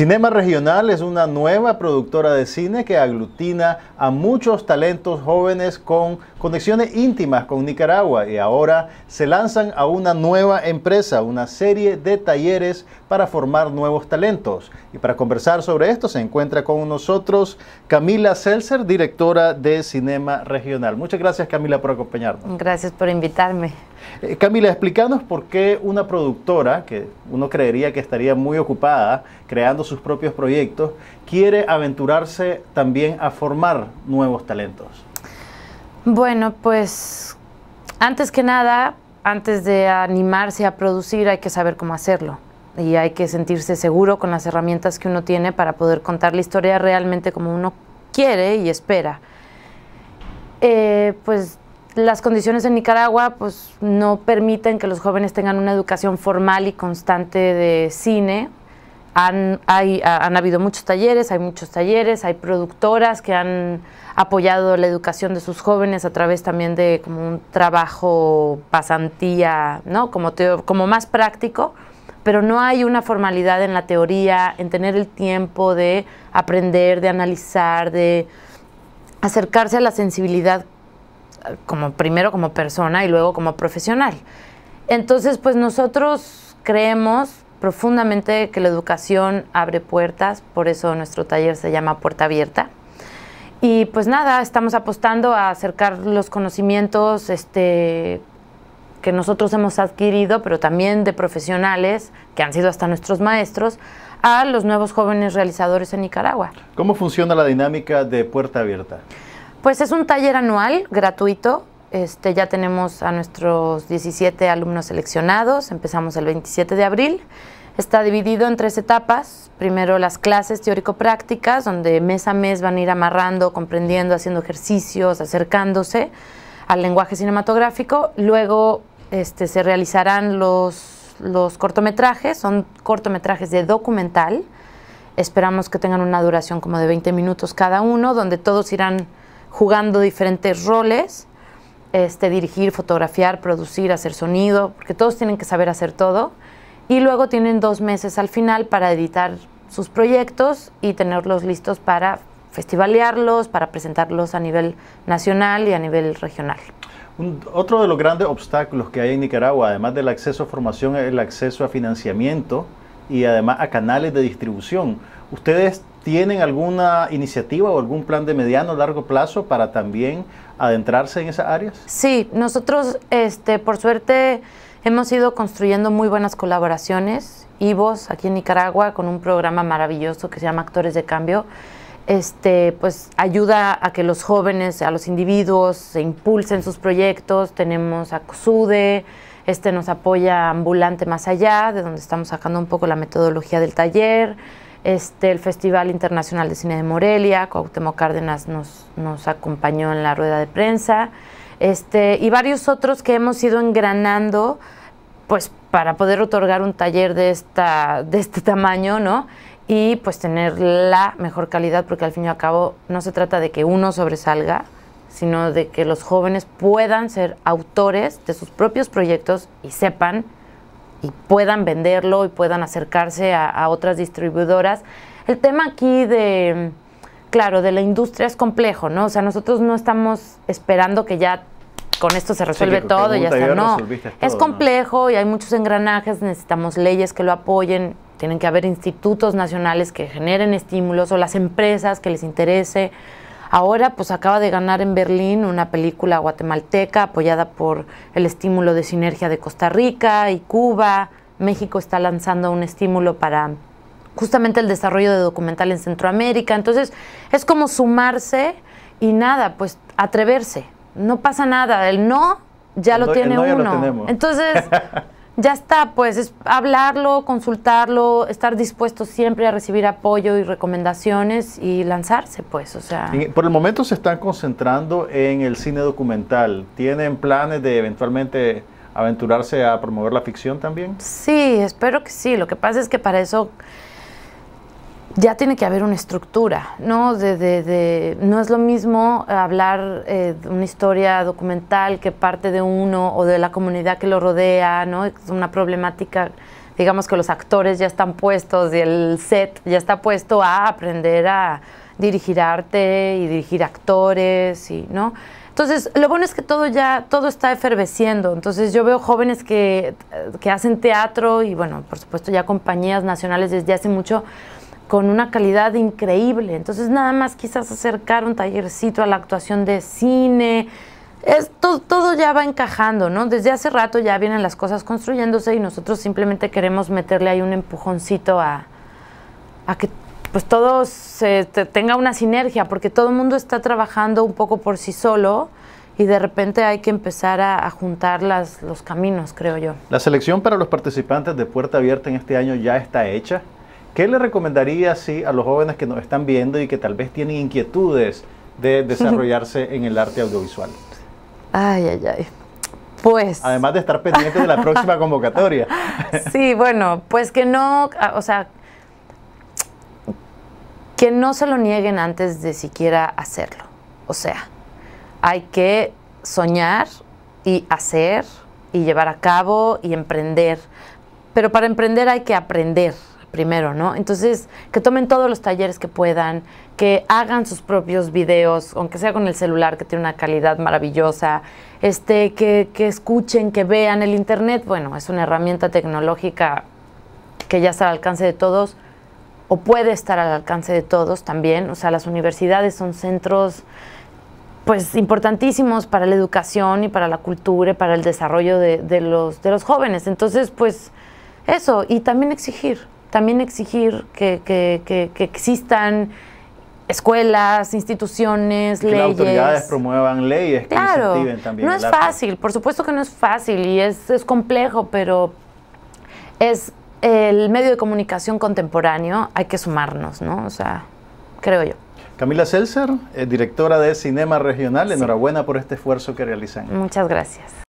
Cinema Regional es una nueva productora de cine que aglutina a muchos talentos jóvenes con conexiones íntimas con Nicaragua y ahora se lanzan a una nueva empresa, una serie de talleres para formar nuevos talentos. Y para conversar sobre esto se encuentra con nosotros Camila Seltzer, directora de Cinema Regional. Muchas gracias Camila por acompañarnos. Gracias por invitarme. Eh, Camila, explícanos por qué una productora, que uno creería que estaría muy ocupada creando sus propios proyectos, quiere aventurarse también a formar nuevos talentos? Bueno, pues antes que nada, antes de animarse a producir hay que saber cómo hacerlo y hay que sentirse seguro con las herramientas que uno tiene para poder contar la historia realmente como uno quiere y espera. Eh, pues las condiciones en Nicaragua pues, no permiten que los jóvenes tengan una educación formal y constante de cine han, hay, han habido muchos talleres, hay muchos talleres, hay productoras que han apoyado la educación de sus jóvenes a través también de como un trabajo pasantía, ¿no? Como, como más práctico, pero no hay una formalidad en la teoría, en tener el tiempo de aprender, de analizar, de acercarse a la sensibilidad eh, como primero como persona y luego como profesional. Entonces, pues nosotros creemos profundamente que la educación abre puertas, por eso nuestro taller se llama Puerta Abierta. Y pues nada, estamos apostando a acercar los conocimientos este, que nosotros hemos adquirido, pero también de profesionales que han sido hasta nuestros maestros, a los nuevos jóvenes realizadores en Nicaragua. ¿Cómo funciona la dinámica de Puerta Abierta? Pues es un taller anual gratuito este, ya tenemos a nuestros 17 alumnos seleccionados, empezamos el 27 de abril. Está dividido en tres etapas. Primero las clases teórico-prácticas, donde mes a mes van a ir amarrando, comprendiendo, haciendo ejercicios, acercándose al lenguaje cinematográfico. Luego este, se realizarán los, los cortometrajes, son cortometrajes de documental. Esperamos que tengan una duración como de 20 minutos cada uno, donde todos irán jugando diferentes roles este, dirigir, fotografiar, producir, hacer sonido, porque todos tienen que saber hacer todo. Y luego tienen dos meses al final para editar sus proyectos y tenerlos listos para festivalearlos, para presentarlos a nivel nacional y a nivel regional. otro de los grandes obstáculos que hay en Nicaragua, además del acceso a formación, es el acceso a financiamiento y además a canales de distribución. ¿Ustedes tienen alguna iniciativa o algún plan de mediano o largo plazo para también adentrarse en esas áreas? Sí, nosotros este, por suerte hemos ido construyendo muy buenas colaboraciones. IVOS aquí en Nicaragua con un programa maravilloso que se llama Actores de Cambio. Este, pues ayuda a que los jóvenes, a los individuos, se impulsen sus proyectos. Tenemos a COSUDE, este nos apoya Ambulante Más Allá, de donde estamos sacando un poco la metodología del taller. Este, el Festival Internacional de Cine de Morelia, Cuauhtémoc Cárdenas nos, acompañó en la rueda de prensa. Este, y varios otros que hemos ido engranando pues para poder otorgar un taller de, esta, de este tamaño, ¿no? Y pues tener la mejor calidad, porque al fin y al cabo no se trata de que uno sobresalga, sino de que los jóvenes puedan ser autores de sus propios proyectos y sepan y puedan venderlo y puedan acercarse a, otras distribuidoras. El tema aquí de, claro, de la industria es complejo, ¿no? O sea, nosotros no estamos esperando que ya con esto se resuelve todo ya No, es complejo y hay muchos engranajes, necesitamos leyes que lo apoyen, tienen que haber institutos nacionales que generen estímulos o las empresas que les interese. Ahora pues acaba de ganar en Berlín una película guatemalteca apoyada por el estímulo de sinergia de Costa Rica y Cuba. México está lanzando un estímulo para justamente el desarrollo de documental en Centroamérica. Entonces es como sumarse y nada, pues atreverse. No pasa nada. El no ya lo tiene uno. Entonces... ya está, pues es hablarlo, consultarlo, estar dispuesto siempre a recibir apoyo y recomendaciones y lanzarse, pues, o sea. Por el momento se están concentrando en el cine documental. ¿Tienen planes de eventualmente aventurarse a promover la ficción también? Sí, espero que sí. Lo que pasa es que para eso ya tiene que haber una estructura, ¿no? De, no es lo mismo hablar de eh, una historia documental que parte de uno o de la comunidad que lo rodea, ¿no? Es una problemática, digamos que los actores ya están puestos y el set ya está puesto a aprender a dirigir arte y dirigir actores, y, ¿no? Entonces, lo bueno es que todo ya, todo está eferveciendo, Entonces, yo veo jóvenes que, que hacen teatro y, bueno, por supuesto, ya compañías nacionales desde hace mucho con una calidad increíble. Entonces nada más quizás acercar un tallercito a la actuación de cine. todo, ya va encajando, ¿no? Desde hace rato ya vienen las cosas construyéndose y nosotros simplemente queremos meterle ahí un empujoncito a, a que pues todo se, tenga una sinergia, porque todo el mundo está trabajando un poco por sí solo y de repente hay que empezar a, juntar las, los caminos, creo yo. La selección para los participantes de Puerta Abierta en este año ya está hecha. ¿Qué le recomendaría a los jóvenes que nos están viendo y que tal vez tienen inquietudes de desarrollarse en el arte audiovisual? Ay, ay, ay. Pues. Además de estar pendientes de la próxima convocatoria. sí, bueno, pues que no, o sea, que no se lo nieguen antes de siquiera hacerlo. O sea, hay que soñar y hacer y llevar a cabo y emprender. Pero para emprender hay que aprender primero, ¿no? Entonces, que tomen todos los talleres que puedan, que hagan sus propios videos, aunque sea con el celular, que tiene una calidad maravillosa, este, que, que escuchen, que vean el Internet, bueno, es una herramienta tecnológica que ya está al alcance de todos, o puede estar al alcance de todos también, o sea, las universidades son centros pues importantísimos para la educación y para la cultura y para el desarrollo de, los, de los jóvenes. Entonces, pues eso, y también exigir, también exigir que, existan escuelas, instituciones, que Las autoridades promuevan leyes que incentiven también. No es fácil, por supuesto que no es fácil y es, complejo, pero es el medio de comunicación contemporáneo, hay que sumarnos, ¿no? O sea, creo yo. Camila Seltzer, eh, directora de Cinema Regional, enhorabuena por este esfuerzo que realizan. Muchas gracias.